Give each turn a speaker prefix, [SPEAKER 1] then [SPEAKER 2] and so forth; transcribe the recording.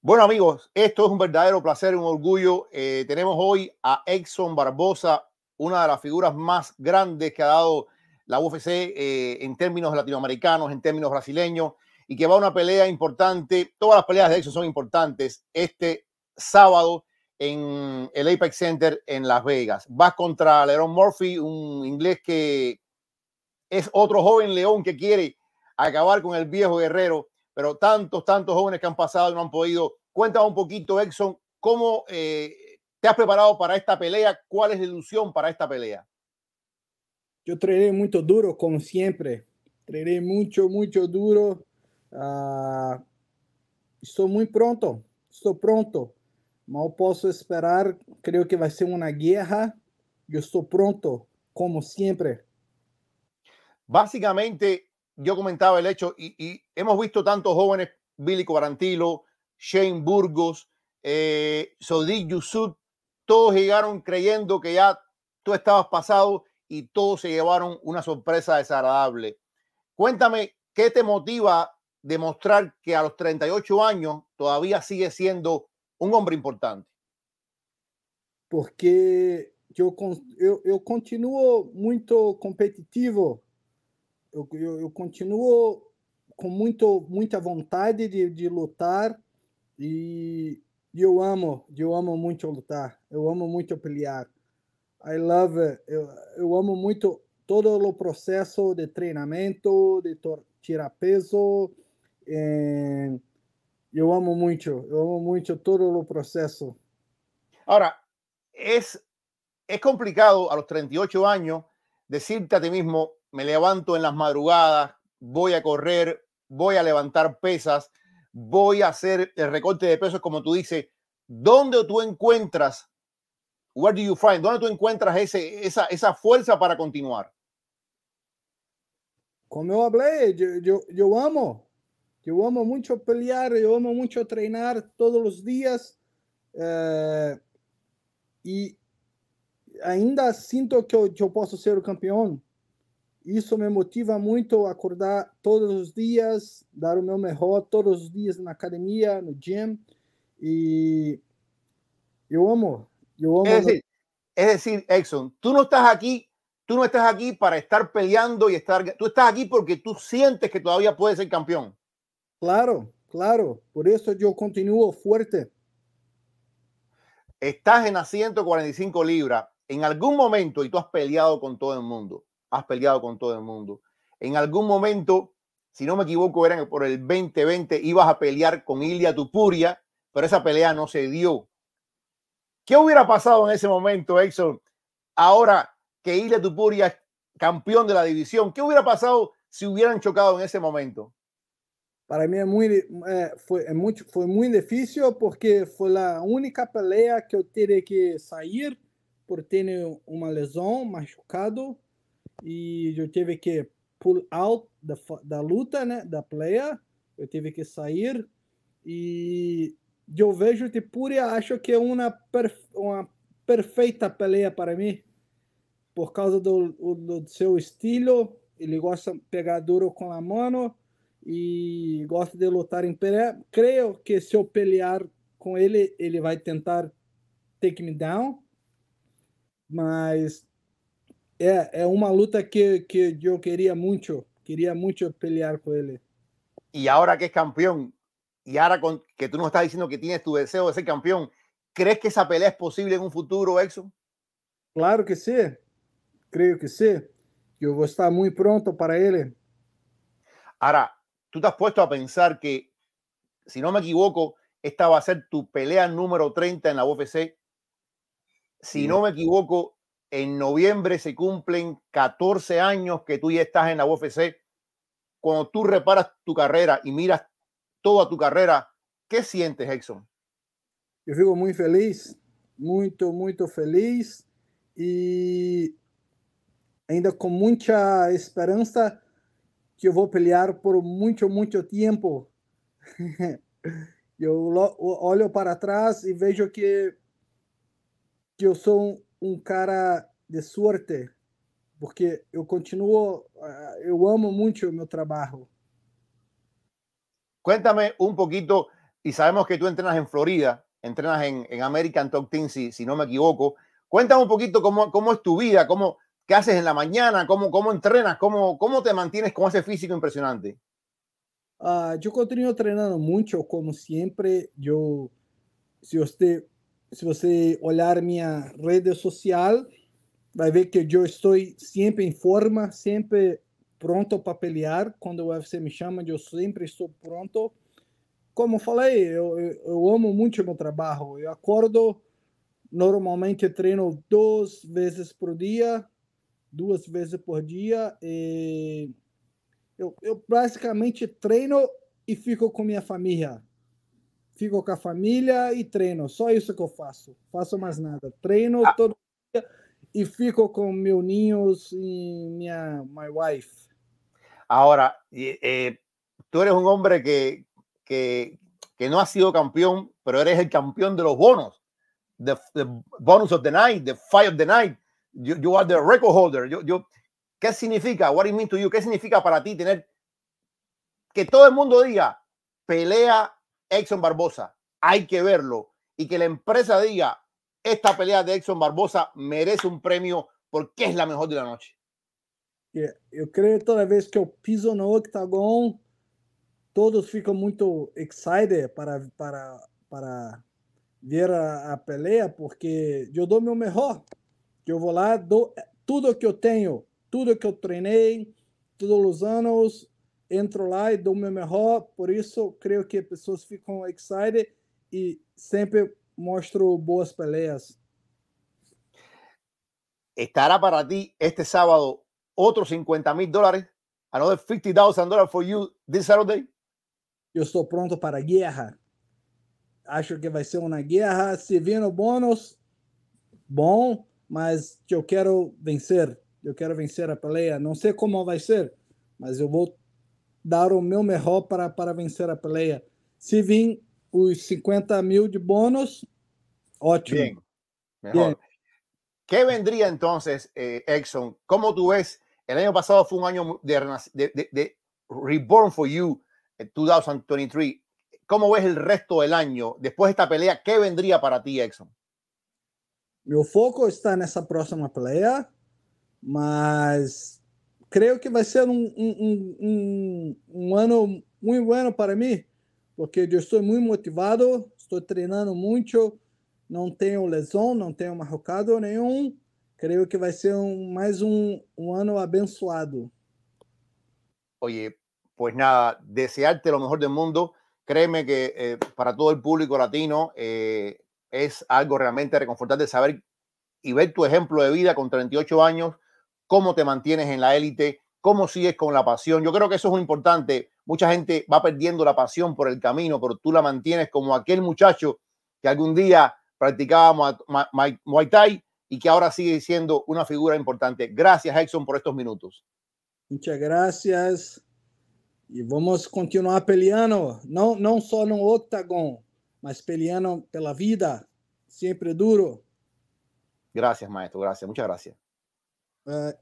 [SPEAKER 1] Bueno amigos, esto es un verdadero placer, un orgullo. Eh, tenemos hoy a Exxon Barbosa, una de las figuras más grandes que ha dado la UFC eh, en términos latinoamericanos, en términos brasileños, y que va a una pelea importante. Todas las peleas de Exxon son importantes este sábado en el Apex Center en Las Vegas. Va contra leon Murphy, un inglés que es otro joven león que quiere acabar con el viejo guerrero pero tantos, tantos jóvenes que han pasado y no han podido. Cuéntame un poquito, Exxon, cómo eh, te has preparado para esta pelea, cuál es la ilusión para esta pelea.
[SPEAKER 2] Yo traeré mucho duro, como siempre. Traeré mucho, mucho duro. Ah, estoy muy pronto, Estoy pronto. Mal puedo esperar, Creo que va a ser una guerra. Yo estoy pronto, como siempre.
[SPEAKER 1] Básicamente, yo comentaba el hecho, y, hemos visto tantos jóvenes, Billy Cuarantilo, Shane Burgos, eh, Yusuf, todos llegaron creyendo que ya tú estabas pasado y todos se llevaron una sorpresa desagradable. Cuéntame, ¿qué te motiva demostrar que a los 38 años todavía sigue siendo un hombre importante?
[SPEAKER 2] Porque yo, yo, yo continuo muy competitivo eu, eu, eu continuo com muito, muita vontade de, de lutar e, e eu amo, eu amo muito lutar, eu amo muito pelear. I love, eu, eu amo muito todo o processo de treinamento, de tirar peso. Eh,
[SPEAKER 1] eu amo muito,
[SPEAKER 2] eu amo muito todo o processo. Agora,
[SPEAKER 1] é é complicado a los 38 anos decirte a ti mismo, me levanto en las madrugadas, voy a correr, voy a levantar pesas, voy a hacer el recorte de pesos, como tú dices, ¿dónde tú encuentras, where do you find, dónde tú encuentras ese, esa, fuerza para continuar?
[SPEAKER 2] Como yo hablé, yo, yo amo, yo amo mucho pelear, yo amo mucho entrenar todos los días eh, y ainda siento que yo, puedo ser campeón eso me motiva mucho a acordar todos los días, dar lo mejor todos los
[SPEAKER 1] días en la academia, no gym. Y yo amo, eu amo. decir, decir Exxon, estás aquí, tú no estás aquí para estar peleando y estar, tú estás aquí porque tú sientes que todavía puedes ser campeón. Claro,
[SPEAKER 2] claro, por eso yo continúo fuerte.
[SPEAKER 1] Estás en las 145 libras, en algún momento y tú has peleado con todo el mundo has peleado con todo el mundo. En algún momento, si no me equivoco, eran por el 2020, ibas a pelear con Ilia Tupuria, pero esa pelea no se dio. ¿Qué hubiera pasado en ese momento, Exxon? Ahora que Ilia Tupuria es campeón de la división, ¿qué hubiera pasado si hubieran chocado en ese momento? Para mí muy, eh,
[SPEAKER 2] fue, muy, fue muy difícil porque fue la única pelea que tuve que salir por tener una lesión, machucado. e eu tive que pull out da, da luta, né, da playa, eu tive que sair e eu vejo Tipuria, acho que é uma, perfe uma perfeita peleia para mim, por causa do, do, do seu estilo, ele gosta de pegar duro com a mão e gosta de lutar em pé. Creio que se eu pelear com ele, ele vai tentar take me down, mas Es una lucha luta que, yo
[SPEAKER 1] quería mucho. Quería mucho pelear con él. Y ahora que es campeón y ahora que tú nos estás diciendo que tienes tu deseo de ser campeón, crees que esa pelea es posible en un futuro, exo?
[SPEAKER 2] Claro que sí. Creo que sí. Yo voy a estar muy pronto para él.
[SPEAKER 1] Ahora, tú te has puesto a pensar que, si no me equivoco, esta va a ser tu pelea número 30 en la UFC. Si no me equivoco, en noviembre se cumplen 14 años que tú ya estás en la UFC. Cuando tú reparas tu carrera y miras toda tu carrera, ¿qué sientes, Exxon? Yo fico muy feliz, muy,
[SPEAKER 2] muy feliz y ainda con mucha esperanza que voy a pelear por mucho, mucho tiempo. Yo olho para atrás y vejo que, que eu sou un cara de suerte, porque yo continuo, ah, yo amo mucho mi trabajo
[SPEAKER 1] Cuéntame un poquito, y sabemos que tú entrenas en Florida, entrenas en, en American Talk Team, si, no me equivoco. Cuéntame un poquito cómo, cómo es tu vida, cómo, qué haces en la mañana, cómo, cómo entrenas, cómo, cómo te mantienes cómo ese físico impresionante. Ah, yo continuo entrenando
[SPEAKER 2] mucho, como siempre. Yo, si usted se você olhar minha rede social, vai ver que eu estou sempre em forma, sempre pronto para pelear. Quando o UFC me chama, eu sempre estou pronto. Como falei, eu, eu, amo muito meu trabalho. Eu acordo, normalmente treino duas vezes por dia, duas vezes por dia. E eu, eu basicamente treino e fico com minha família. fico com a família e treino. Só isso que eu faço. Faço mais nada. Treino ah. todo dia e fico con meus niños e minha my wife.
[SPEAKER 1] Ahora, eh, tú eres un hombre que, que, no ha sido campeón, pero eres el campeón de los bonos. The, bonus of the night, the fight of the night. You, you are the record holder. Yo, yo, ¿Qué significa? What mean to you? ¿Qué significa para ti tener que todo el mundo diga pelea Exxon Barbosa, hay que verlo. Y que la empresa diga, esta pelea de Exxon Barbosa merece un premio porque es la mejor de la noche. Yeah.
[SPEAKER 2] Eu creio que toda vez que eu piso no octagon, todos ficam muito excited para, para, para ver a, a pelea, porque eu dou meu melhor. Eu vou lá, dou tudo que eu tenho, tudo que eu treinei, todos os anos, entro lá e dou o meu melhor, por isso creio que pessoas ficam excited e sempre mostro boas peleas.
[SPEAKER 1] ¿Estará para ti este sábado outros 50 mil dólares? Another 50,000 dólares for you this Saturday? Eu estou pronto
[SPEAKER 2] para a guerra. Acho que vai ser uma guerra. Se vir no bônus, bom, mas eu quero vencer. Eu quero vencer a peleia. Não sei como vai ser, mas eu vou dar o meu melhor para, para vencer a pelea. Si vir los 50 mil de bônus, ótimo. Bien,
[SPEAKER 1] ¿Qué vendría entonces, eh, Exxon? ¿Cómo tú ves? El año pasado fue un año de, Reborn for You, 2023. Eh, ¿Cómo ves el resto del año? Después de esta pelea, ¿qué vendría para ti, Exxon?
[SPEAKER 2] Mi foco está en esa próxima pelea, mas Creo que va a ser un un un bueno bueno para mí, porque yo estoy muy motivado, estoy treinando no tengo tengo no no tengo marrocado, ningún. Creo que va a ser un más un un año abençoado.
[SPEAKER 1] Oye, pues nada, desearte lo mejor del mundo. Créeme que eh, para todo el público latino eh, es algo realmente reconfortante saber y ver tu ejemplo de vida con 38 años cómo te mantienes en la élite, cómo sigues con la pasión. Yo creo que eso es importante. Mucha gente va perdiendo la pasión por el camino, pero tú la mantienes como aquel muchacho que algún día practicaba Muay Thai y que ahora sigue siendo una figura importante. Gracias, Hexon, por estos minutos.
[SPEAKER 2] Muchas gracias. y vamos a continuar peleando, no solo en un octagon, más peleando la vida, siempre duro.
[SPEAKER 1] Gracias, maestro, gracias, muchas gracias.
[SPEAKER 2] Eh,